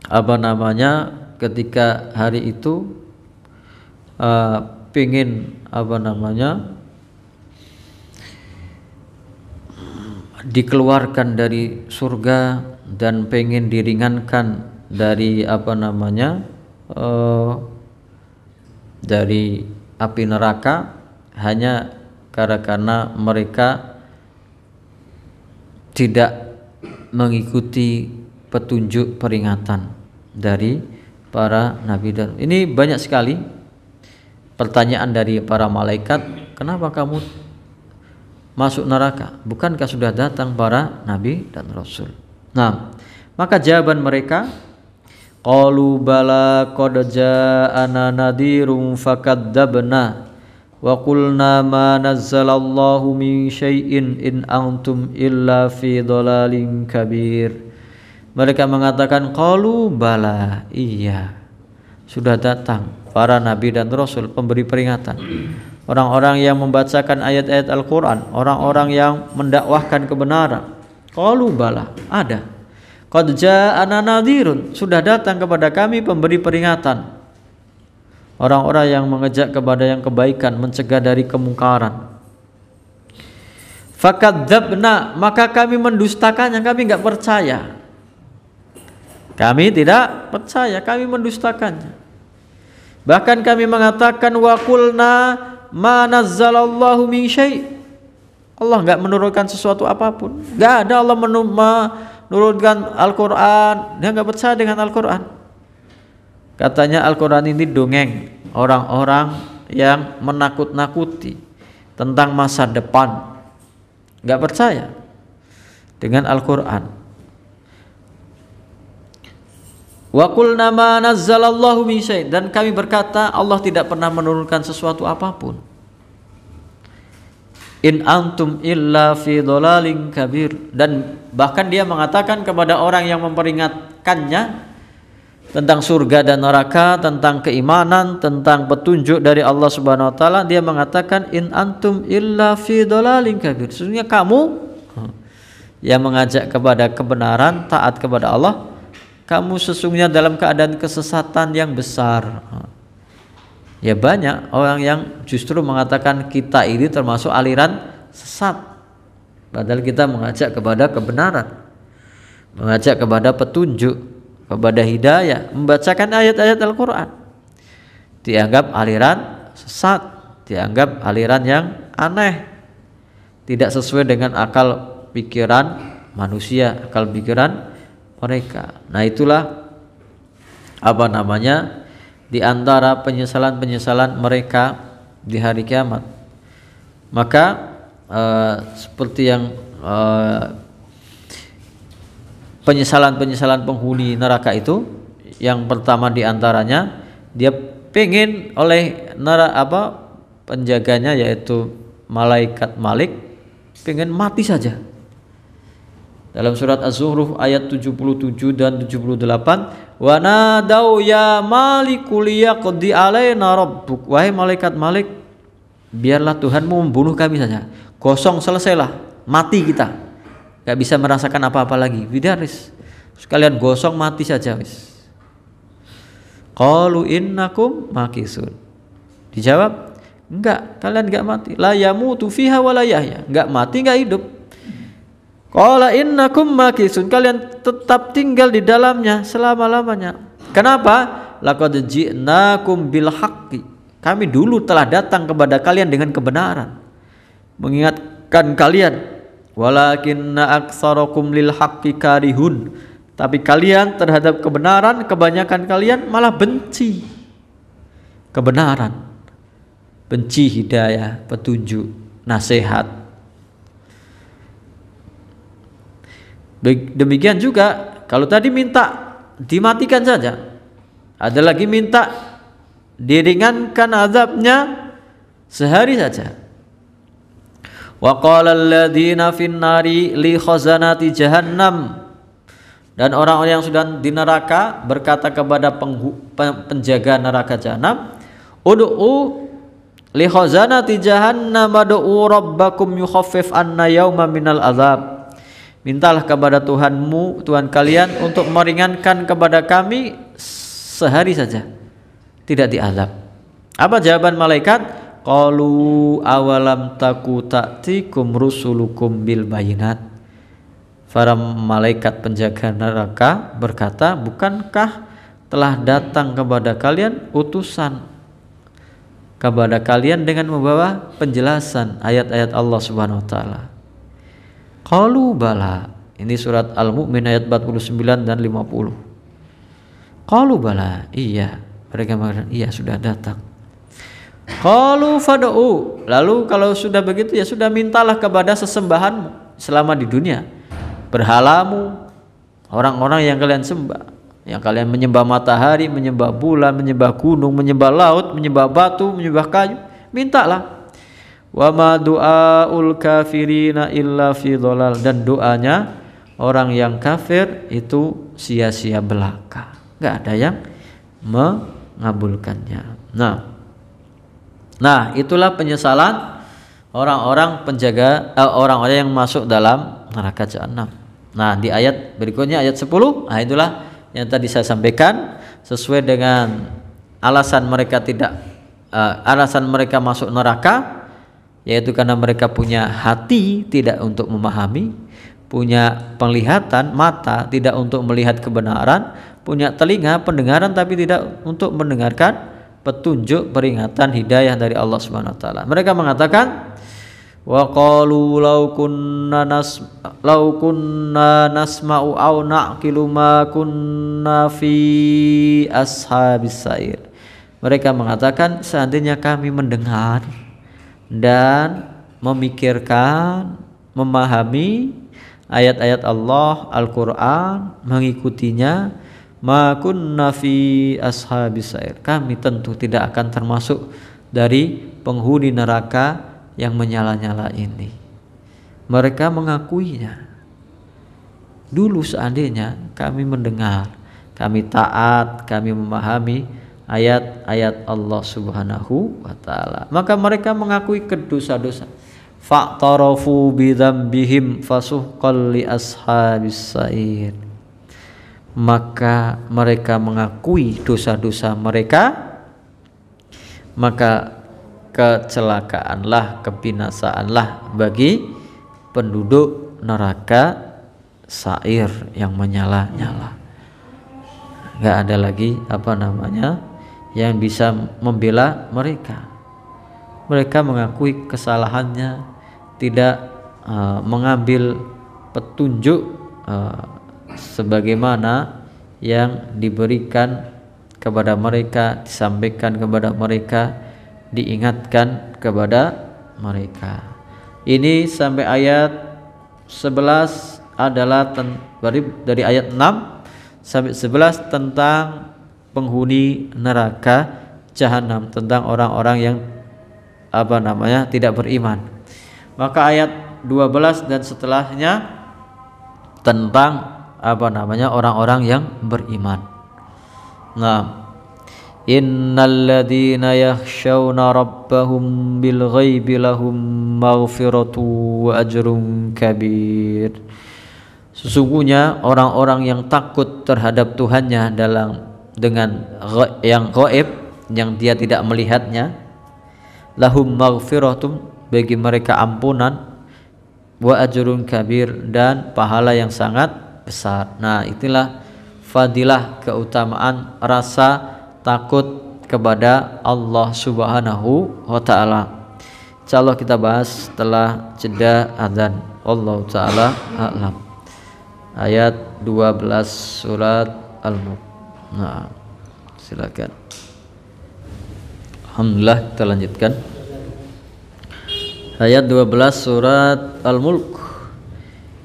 apa namanya ketika hari itu uh, pingin apa namanya dikeluarkan dari surga dan pengen diringankan dari apa namanya uh, dari api neraka hanya karena mereka tidak mengikuti petunjuk peringatan dari para nabi dan ini banyak sekali pertanyaan dari para malaikat kenapa kamu masuk neraka bukankah sudah datang para nabi dan rasul Nah, maka jawaban mereka Qalu bala qad ja'ana nadhirum fakadzabna wa qulna ma nazzalallahu min syai'in in antum illa fi dhalalin kabir. Mereka mengatakan qalu bala iya sudah datang para nabi dan rasul pemberi peringatan. Orang-orang yang membacakan ayat-ayat Al-Qur'an, orang-orang yang mendakwahkan kebenaran, Qalu bala, ada. Qad ja'ana nadhirun, sudah datang kepada kami pemberi peringatan. Orang-orang yang mengejak kepada yang kebaikan, mencegah dari kemungkaran. Fakadzabna, maka kami mendustakannya, kami tidak percaya. Kami tidak percaya, kami mendustakannya. Bahkan kami mengatakan wakulna manazzalallahu min syai' Allah nggak menurunkan sesuatu apapun. Nggak ada Allah menurunkan Al-Quran. Dia nggak percaya dengan Al-Quran. Katanya Al-Quran ini dongeng orang-orang yang menakut-nakuti tentang masa depan. Nggak percaya dengan Al-Quran. Wa nama nazzalallahu min dan kami berkata Allah tidak pernah menurunkan sesuatu apapun in antum illa fi dolaling kabir dan bahkan dia mengatakan kepada orang yang memperingatkannya tentang surga dan neraka, tentang keimanan, tentang petunjuk dari Allah Subhanahu wa taala, dia mengatakan in antum illa fi dolaling kabir. Sesungguhnya kamu yang mengajak kepada kebenaran, taat kepada Allah, kamu sesungguhnya dalam keadaan kesesatan yang besar. Ya banyak orang yang justru mengatakan kita ini termasuk aliran sesat. Padahal kita mengajak kepada kebenaran. Mengajak kepada petunjuk, kepada hidayah, membacakan ayat-ayat Al-Qur'an. Dianggap aliran sesat, dianggap aliran yang aneh. Tidak sesuai dengan akal pikiran manusia, akal pikiran mereka. Nah, itulah apa namanya? di antara penyesalan-penyesalan mereka di hari kiamat. Maka uh, seperti yang eh, penyesalan-penyesalan uh, penghuni neraka itu yang pertama di antaranya dia pengen oleh neraka apa penjaganya yaitu malaikat Malik pengen mati saja dalam surat az zuhruf ayat 77 dan 78 wa nadau ya malikul yaqdi alaina rabbuk wahai malaikat malik biarlah Tuhanmu membunuh kami saja kosong selesailah mati kita gak bisa merasakan apa-apa lagi bidaris sekalian gosong mati saja wis qalu innakum makisun dijawab enggak kalian enggak mati la yamutu fiha wa la yahya enggak mati enggak hidup Qala innakum makisun. Kalian tetap tinggal di dalamnya selama-lamanya. Kenapa? Laqad ji'nakum bil haqqi. Kami dulu telah datang kepada kalian dengan kebenaran. Mengingatkan kalian walakinna aktsarakum lil haqqi karihun. Tapi kalian terhadap kebenaran kebanyakan kalian malah benci. Kebenaran. Benci hidayah, petunjuk, nasihat Demikian juga kalau tadi minta dimatikan saja. Ada lagi minta diringankan azabnya sehari saja. Wa qala alladziina finnari li khazanati jahannam dan orang-orang yang sudah di neraka berkata kepada penjaga neraka jahanam, "Ud'u li khazanati jahannam ad'u rabbakum yukhaffif anna yawma minal azab." Mintalah kepada Tuhanmu, Tuhan kalian untuk meringankan kepada kami sehari saja. Tidak diazab. Apa jawaban malaikat? Qalu awalam taku ta'tikum rusulukum bil bayinat. Para malaikat penjaga neraka berkata, "Bukankah telah datang kepada kalian utusan kepada kalian dengan membawa penjelasan ayat-ayat Allah Subhanahu wa taala?" Qalu bala. Ini surat Al-Mu'min ayat 49 dan 50. Qalu bala. Iya. Mereka mengatakan, iya sudah datang. Qalu fada'u. Lalu kalau sudah begitu ya sudah mintalah kepada sesembahanmu selama di dunia. Berhalamu, orang-orang yang kalian sembah. Yang kalian menyembah matahari, menyembah bulan, menyembah gunung, menyembah laut, menyembah batu, menyembah kayu. Mintalah Wa ma du'aul kafirina illa fi dholal. dan doanya orang yang kafir itu sia-sia belaka. nggak ada yang mengabulkannya. Nah, Nah, itulah penyesalan orang-orang penjaga orang eh, orang-orang yang masuk dalam neraka jahanam. Nah, di ayat berikutnya ayat 10, nah itulah yang tadi saya sampaikan sesuai dengan alasan mereka tidak uh, alasan mereka masuk neraka yaitu karena mereka punya hati tidak untuk memahami, punya penglihatan mata tidak untuk melihat kebenaran, punya telinga pendengaran tapi tidak untuk mendengarkan petunjuk peringatan hidayah dari Allah Subhanahu wa taala. Mereka mengatakan wa qalu law kunna nas law kunna nasma'u aw naqilu ma kunna fi ashabis sair. Mereka mengatakan seandainya kami mendengar dan memikirkan, memahami ayat-ayat Allah Al-Qur'an, mengikutinya, makun nafi ashabis sair. Kami tentu tidak akan termasuk dari penghuni neraka yang menyala-nyala ini. Mereka mengakuinya. Dulu seandainya kami mendengar, kami taat, kami memahami ayat-ayat Allah Subhanahu wa taala. Maka mereka mengakui kedosa-dosa. Fa'tarafu bidzambihim fasuhqal li ashabis sa'ir. Maka mereka mengakui dosa-dosa mereka maka kecelakaanlah kebinasaanlah bagi penduduk neraka sair yang menyala-nyala. Enggak ada lagi apa namanya? yang bisa membela mereka. Mereka mengakui kesalahannya, tidak uh, mengambil petunjuk uh, sebagaimana yang diberikan kepada mereka, disampaikan kepada mereka, diingatkan kepada mereka. Ini sampai ayat 11 adalah dari, dari ayat 6 sampai 11 tentang penghuni neraka jahanam tentang orang-orang yang apa namanya tidak beriman. Maka ayat 12 dan setelahnya tentang apa namanya orang-orang yang beriman. Nah, innalladzina yakhshawna rabbahum bil ghaibi lahum maghfiratu wa ajrun kabir. Sesungguhnya orang-orang yang takut terhadap Tuhannya dalam dengan yang gaib yang dia tidak melihatnya lahum maghfiratum bagi mereka ampunan wa ajrun kabir dan pahala yang sangat besar. Nah, itulah fadilah keutamaan rasa takut kepada Allah Subhanahu wa taala. Insyaallah kita bahas setelah jeda azan. Allah taala a'lam. Ayat 12 surat Al-Mulk Nah, silakan. Alhamdulillah kita lanjutkan. Ayat 12 surat Al-Mulk.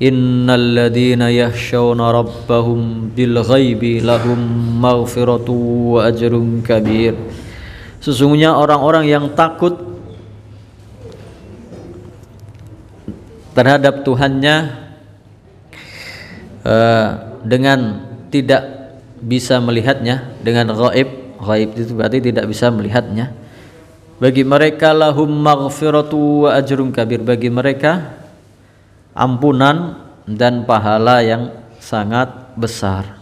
Innal ladzina yakhshawna rabbahum bil ghaibi lahum maghfiratu wa ajrun kabir. Sesungguhnya orang-orang yang takut terhadap Tuhannya uh, dengan tidak bisa melihatnya dengan gaib gaib itu berarti tidak bisa melihatnya bagi mereka lahum maghfiratu wa ajrun kabir bagi mereka ampunan dan pahala yang sangat besar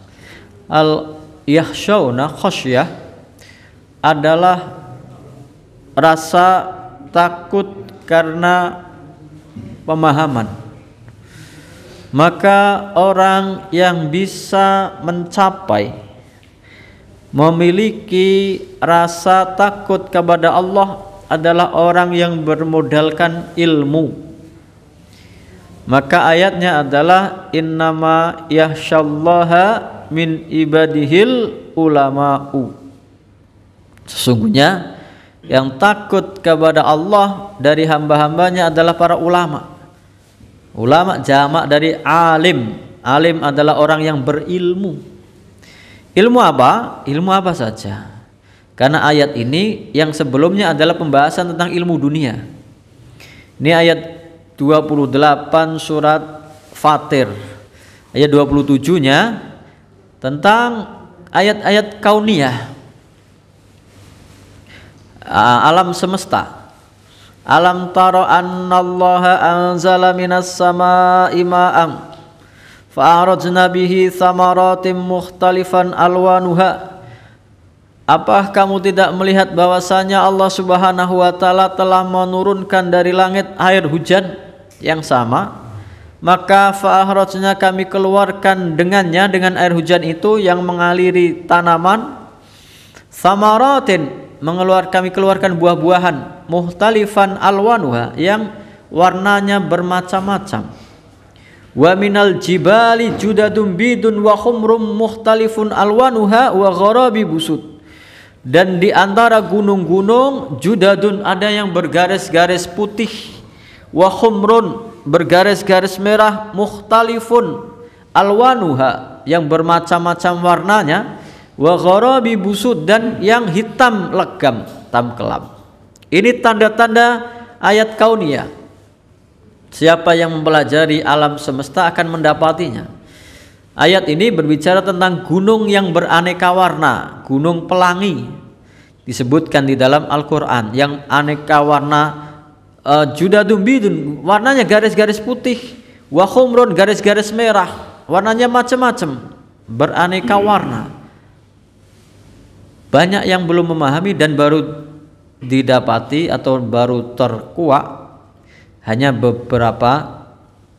al yahsyauna khasyah adalah rasa takut karena pemahaman maka orang yang bisa mencapai memiliki rasa takut kepada Allah adalah orang yang bermodalkan ilmu maka ayatnya adalah innama yahsyallaha min ibadihil ulama'u sesungguhnya yang takut kepada Allah dari hamba-hambanya adalah para ulama' Ulama jamak dari alim. Alim adalah orang yang berilmu. Ilmu apa? Ilmu apa saja. Karena ayat ini yang sebelumnya adalah pembahasan tentang ilmu dunia. Ini ayat 28 surat Fatir. Ayat 27-nya tentang ayat-ayat kauniyah. Ah, alam semesta Alam tara annallaha anzala minas samaa'i ma'an fa'arajna bihi thamaratin mukhtalifan alwanuha Apa kamu tidak melihat bahwasanya Allah Subhanahu wa taala telah menurunkan dari langit air hujan yang sama maka fa'ahrajna kami keluarkan dengannya dengan air hujan itu yang mengaliri tanaman samaratin mengeluarkan kami keluarkan buah-buahan muhtalifan alwanuha yang warnanya bermacam-macam. Wa minal jibali judadun bidun wa khumrum muhtalifun alwanuha wa gharabi busud. Dan di antara gunung-gunung judadun ada yang bergaris-garis putih wa khumrun bergaris-garis merah muhtalifun alwanuha yang bermacam-macam warnanya wa gharabi busud dan yang hitam legam, tam kelam. Ini tanda-tanda ayat Kaunia. Siapa yang mempelajari alam semesta akan mendapatinya. Ayat ini berbicara tentang gunung yang beraneka warna, gunung pelangi disebutkan di dalam Al-Qur'an yang aneka warna uh, eh, Dumbidun, warnanya garis-garis putih, wa khumrun garis-garis merah, warnanya macam-macam, beraneka warna. Banyak yang belum memahami dan baru didapati atau baru terkuak hanya beberapa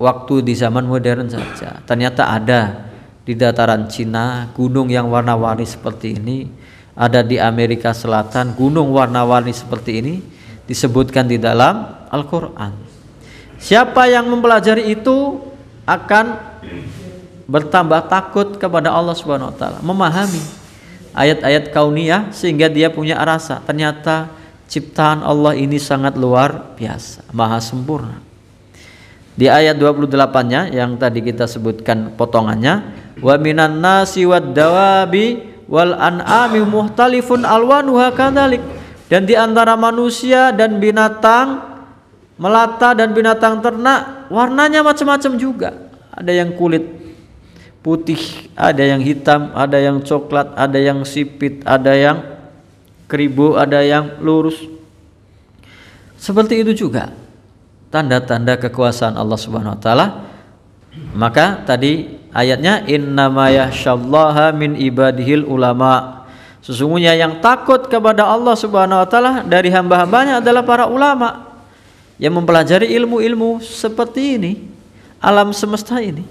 waktu di zaman modern saja. Ternyata ada di dataran Cina gunung yang warna-warni seperti ini, ada di Amerika Selatan gunung warna-warni seperti ini disebutkan di dalam Al-Qur'an. Siapa yang mempelajari itu akan bertambah takut kepada Allah Subhanahu wa taala, memahami ayat-ayat kauniyah sehingga dia punya rasa. Ternyata Ciptaan Allah ini sangat luar biasa, maha sempurna. Di ayat 28-nya yang tadi kita sebutkan potongannya, wa minan nasi wad dawabi wal an'ami muhtalifun alwanuha kadzalik. Dan di antara manusia dan binatang melata dan binatang ternak warnanya macam-macam juga. Ada yang kulit putih, ada yang hitam, ada yang coklat, ada yang sipit, ada yang keribu, ada yang lurus. Seperti itu juga tanda-tanda kekuasaan Allah Subhanahu wa taala. Maka tadi ayatnya innamayahsyallaha min ibadihil ulama. Sesungguhnya yang takut kepada Allah Subhanahu wa taala dari hamba-hambanya adalah para ulama yang mempelajari ilmu-ilmu seperti ini, alam semesta ini.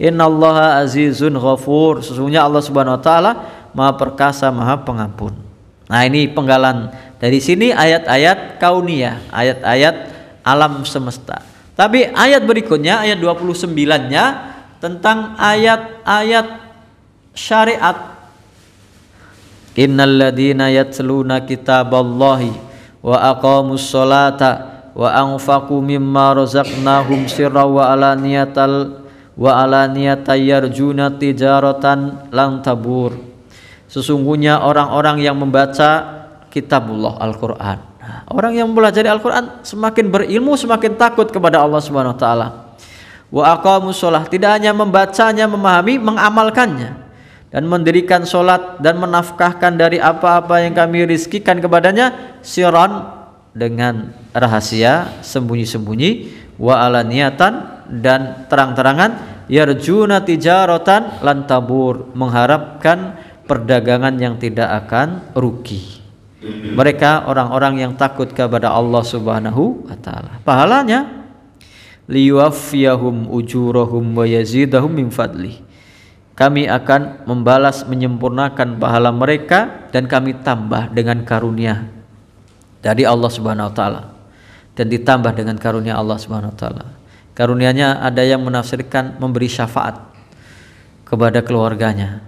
Innallaha azizun ghafur. Sesungguhnya Allah Subhanahu wa taala Maha perkasa, Maha pengampun. Nah ini penggalan dari sini ayat-ayat kauniyah, ayat-ayat alam semesta. Tapi ayat berikutnya ayat 29-nya tentang ayat-ayat syariat. Innal ladzina yatluna kitaballahi wa aqamus sholata wa anfaqu mimma razaqnahum sirra wa alaniyatal wa alaniyatayarjuna tijaratan lang tabur Sesungguhnya orang-orang yang membaca kitabullah Al-Qur'an. Nah, orang yang mempelajari Al-Qur'an semakin berilmu, semakin takut kepada Allah Subhanahu wa taala. Wa aqamus tidak hanya membacanya, memahami, mengamalkannya dan mendirikan solat dan menafkahkan dari apa-apa yang kami rizkikan kepadanya siran dengan rahasia sembunyi-sembunyi wa alaniatan dan terang-terangan yarjuna tijaratan lantabur mengharapkan perdagangan yang tidak akan rugi. Mereka orang-orang yang takut kepada Allah Subhanahu wa taala. Pahalanya liyuwaffiyahum ujurahum wa yazidahum min fadli. Kami akan membalas menyempurnakan pahala mereka dan kami tambah dengan karunia dari Allah Subhanahu wa taala dan ditambah dengan karunia Allah Subhanahu wa taala. Karunianya ada yang menafsirkan memberi syafaat kepada keluarganya,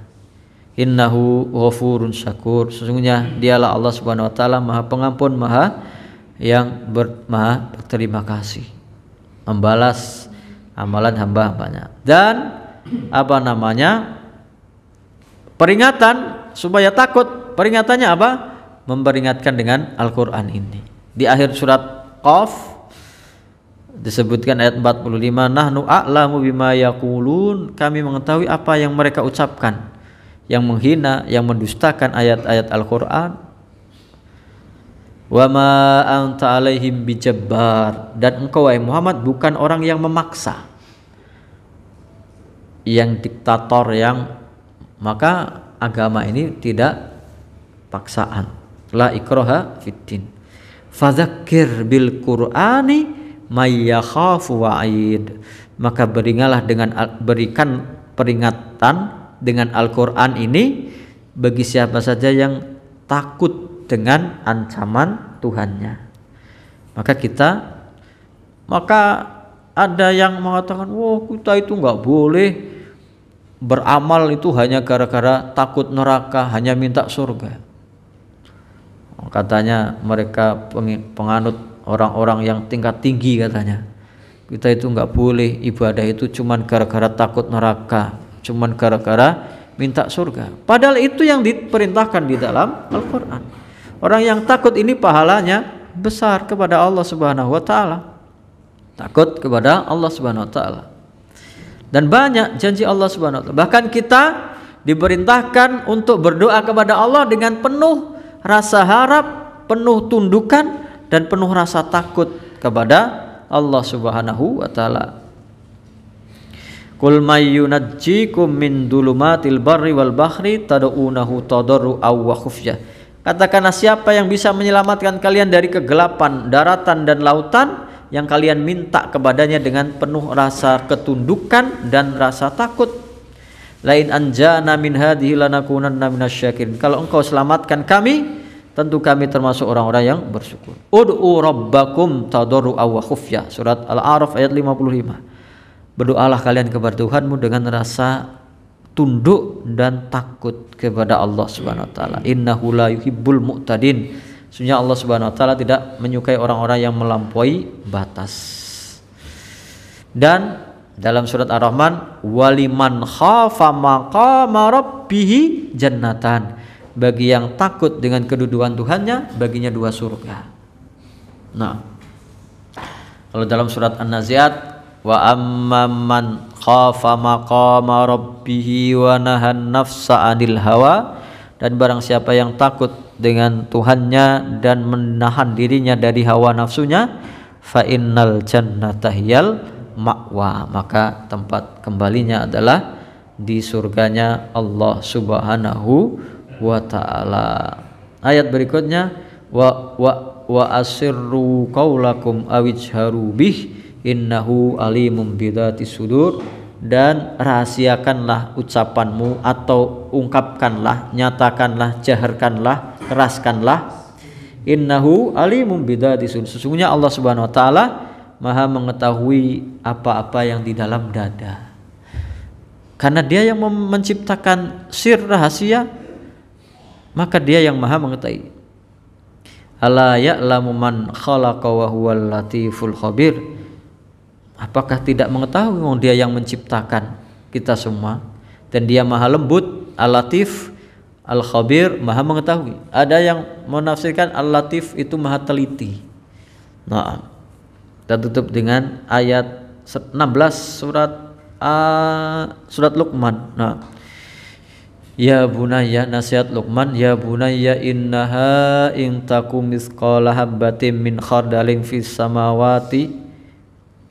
innahu ghafurun syakur sesungguhnya dialah Allah Subhanahu wa taala Maha Pengampun Maha yang ber, Maha berterima kasih membalas amalan hamba-hambanya dan apa namanya peringatan supaya takut peringatannya apa memperingatkan dengan Al-Qur'an ini di akhir surat Qaf disebutkan ayat 45 nahnu a'lamu bima yaqulun kami mengetahui apa yang mereka ucapkan yang menghina, yang mendustakan ayat-ayat Al-Qur'an. Wa ma anta alaihim bijabbar dan engkau wahai Muhammad bukan orang yang memaksa. Yang diktator yang maka agama ini tidak paksaan. La ikraha fitin. Fadzakir bil Qur'ani may wa'id. Maka beringalah dengan berikan peringatan dengan Al-Qur'an ini bagi siapa saja yang takut dengan ancaman Tuhannya. Maka kita maka ada yang mengatakan, "Wah, kita itu nggak boleh beramal itu hanya gara-gara takut neraka, hanya minta surga." Katanya mereka penganut orang-orang yang tingkat tinggi katanya. Kita itu nggak boleh ibadah itu cuma gara-gara takut neraka, cuman gara-gara minta surga. Padahal itu yang diperintahkan di dalam Al-Qur'an. Orang yang takut ini pahalanya besar kepada Allah Subhanahu wa taala. Takut kepada Allah Subhanahu wa taala. Dan banyak janji Allah Subhanahu wa taala. Bahkan kita diperintahkan untuk berdoa kepada Allah dengan penuh rasa harap, penuh tundukan dan penuh rasa takut kepada Allah Subhanahu wa taala. Kul mayyunajjikum min dulumatil barri wal bahri tad'unahu tadarru aw wa khufya. Katakanlah siapa yang bisa menyelamatkan kalian dari kegelapan daratan dan lautan yang kalian minta kepadanya dengan penuh rasa ketundukan dan rasa takut. Lain anjana min hadhihi lanakunanna minasyakirin. Kalau engkau selamatkan kami, tentu kami termasuk orang-orang yang bersyukur. Ud'u rabbakum tadarru aw khufya. Surat Al-A'raf ayat 55. Berdoalah kalian kepada Tuhanmu dengan rasa tunduk dan takut kepada Allah Subhanahu wa taala. Innahu la yuhibbul mu'tadin. Sesungguhnya Allah Subhanahu wa taala tidak menyukai orang-orang yang melampaui batas. Dan dalam surat Ar-Rahman waliman khafa maqama rabbih jannatan. Bagi yang takut dengan kedudukan Tuhannya, baginya dua surga. Nah, kalau dalam surat An-Naziat wa amman man khafa maqama rabbih wa nahan nafsa anil hawa dan barang siapa yang takut dengan Tuhannya dan menahan dirinya dari hawa nafsunya fa innal jannata hiyal ma'wa maka tempat kembalinya adalah di surganya Allah Subhanahu wa taala ayat berikutnya wa wa wa asirru qaulakum awijharu bih innahu alimum bidati sudur dan rahasiakanlah ucapanmu atau ungkapkanlah nyatakanlah jaharkanlah keraskanlah innahu alimum bidati sudur sesungguhnya Allah Subhanahu wa taala maha mengetahui apa-apa yang di dalam dada karena dia yang menciptakan sir rahasia maka dia yang maha mengetahui ala ya'lamu man khalaqa wa huwal latiful khabir Apakah tidak mengetahui oh, dia yang menciptakan kita semua dan dia maha lembut, al-latif, al-khabir, maha mengetahui. Ada yang menafsirkan al-latif itu maha teliti. Nah, kita tutup dengan ayat 16 surat uh, surat Luqman. Nah, Ya bunaya nasihat Luqman Ya bunaya innaha in takum misqala habbatin min khardalin fis samawati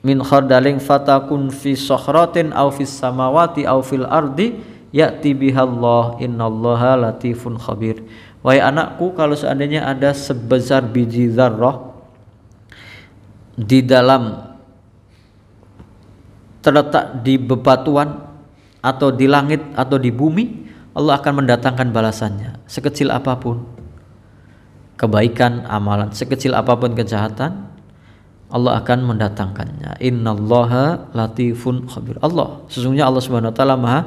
min khardaling fatakun fi sohratin au fi samawati au fil ardi ya'ti bihallah innallaha latifun khabir wahai anakku kalau seandainya ada sebesar biji zarrah di dalam terletak di bebatuan atau di langit atau di bumi Allah akan mendatangkan balasannya sekecil apapun kebaikan amalan sekecil apapun kejahatan Allah akan mendatangkannya. Innallaha latifun khabir. Allah, sesungguhnya Allah Subhanahu wa taala Maha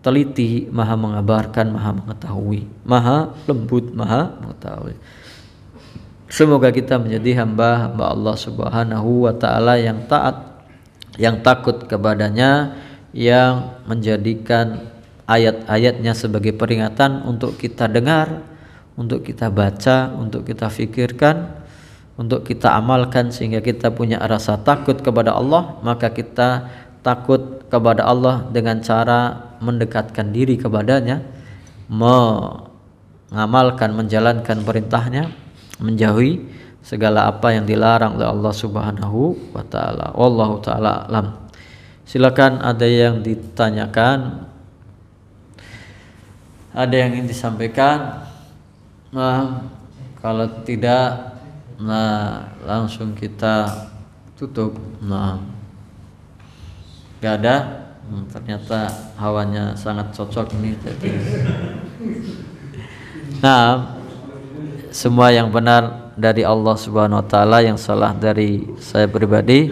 teliti, Maha mengabarkan, Maha mengetahui, Maha lembut, Maha mengetahui. Semoga kita menjadi hamba-hamba Allah Subhanahu wa taala yang taat, yang takut kepadanya, yang menjadikan ayat-ayatnya sebagai peringatan untuk kita dengar, untuk kita baca, untuk kita fikirkan untuk kita amalkan sehingga kita punya rasa takut kepada Allah maka kita takut kepada Allah dengan cara mendekatkan diri kepadanya mengamalkan menjalankan perintahnya menjauhi segala apa yang dilarang oleh Allah Subhanahu wa taala wallahu taala alam silakan ada yang ditanyakan ada yang ingin disampaikan nah, kalau tidak Nah, langsung kita tutup. Nah, nggak ada. Hmm, ternyata hawanya sangat cocok nih jadi. Nah, semua yang benar dari Allah Subhanahu wa taala yang salah dari saya pribadi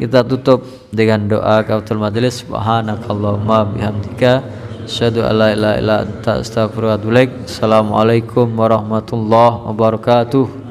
kita tutup dengan doa kautul majelis subhanakallahumma bihamdika asyhadu an ilaha illa anta astaghfiruka wa atubu assalamualaikum warahmatullahi wabarakatuh